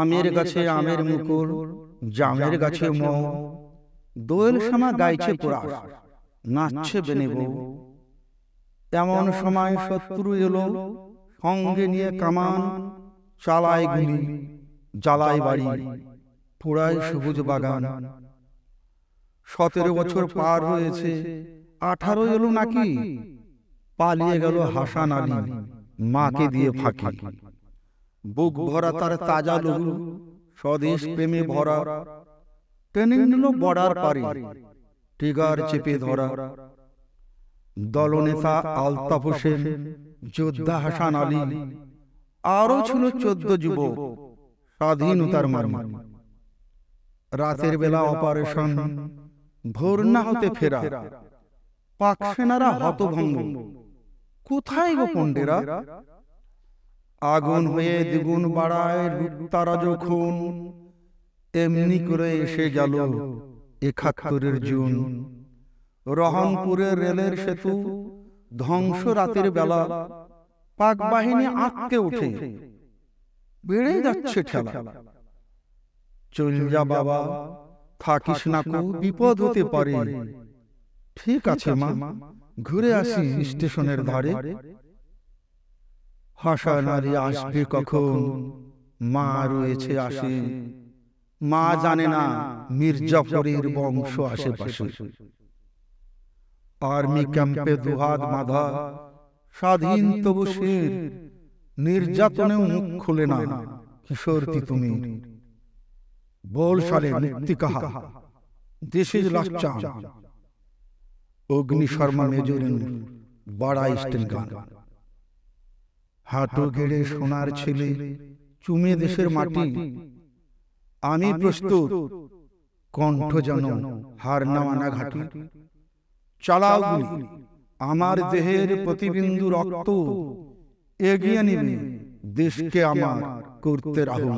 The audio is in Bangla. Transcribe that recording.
আমের গাছে আমের মুকুল জামের গাছে মৌ দোয়েল শ্যামা গাইছে পোড়া নাচছে বউ এমন সময় শত্রু এলো সঙ্গে নিয়ে কামান চালায় গুলি জ্বালায় বাড়ি পোড়ায় সবুজ বাগান সতেরো বছর পার হয়েছে আঠারো এলো নাকি পালিয়ে গেল হাসান আলী মাকে দিয়ে ফাঁকি বুক ভরা তার তাজা লুহু স্বদেশ প্রেমে ভরা টেনে নিল বর্ডার পারি টিগার চেপে ধরা দলনেতা আলতাফ হোসেন যোদ্ধা হাসান আলী আরও ছিল চোদ্দ যুব স্বাধীনতার মারমার রাতের বেলা অপারেশন ভোর না হতে ফেরা পাক সেনারা হতভঙ্গ কোথায় গো পণ্ডেরা আগুন হয়ে দ্বিগুণ বাড়ায় তারা যখন এমনি করে এসে গেল একাত্তরের জুন রহনপুরের রেলের সেতু ধ্বংস রাতের বেলা পাক বাহিনী আটকে উঠে বেড়ে যাচ্ছে ঠেলা চল যা বাবা থাকিস না কো বিপদ হতে পারে ঠিক আছে মা ঘুরে আসি স্টেশনের ধারে হাসা নারী আসবে কখন মা রয়েছে আসে মা জানে না মির্জাফরের বংশ আশেপাশে আর্মি ক্যাম্পে দুহাত মাধা স্বাধীন তবু শের নির্যাতনে মুখ খুলে না কিশোর তুমি বল সালে মুক্তি কাহা দেশের লাচ্চা অগ্নি শর্মা মেজরিন বাড়া স্টেন গান হাঁটু গেড়ে সোনার ছেলে চুমে দেশের মাটি আমি প্রস্তুত কণ্ঠ যেন হার নামানা ঘাটি চালাও আমার দেহের প্রতিবিন্দু রক্ত এগিয়ে নিবে দেশকে আমার করতে রাহুল